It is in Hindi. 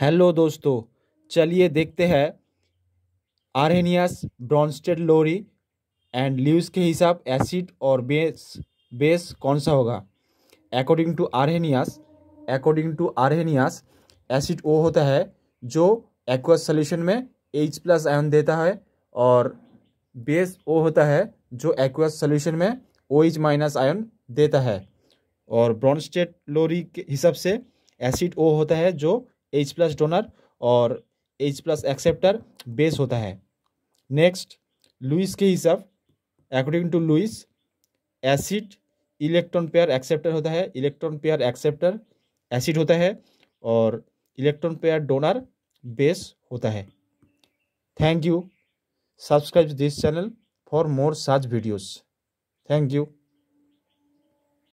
हेलो दोस्तों चलिए देखते हैं Arrhenius Bronsted Lowry and Lewis के हिसाब एसिड और बेस बेस कौन सा होगा according to Arrhenius according to Arrhenius acid वो होता है जो एक्वस सोल्यूशन में एच प्लस आयन देता है और बेस वो होता है जो एक्वस सोल्यूशन में ओ एच माइनस आयन देता है और ब्रॉन्स्टेड लोरी के हिसाब से एसिड ओ होता है जो एच प्लस डोनर और एच प्लस एक्सेप्टर बेस होता है नेक्स्ट लुइस के हिसाब according to Lewis acid electron pair acceptor होता है इलेक्ट्रॉन पेयर एक्सेप्टर एसिड होता है और इलेक्ट्रॉन पेयर डोनर बेस होता है thank you subscribe this channel for more such videos thank you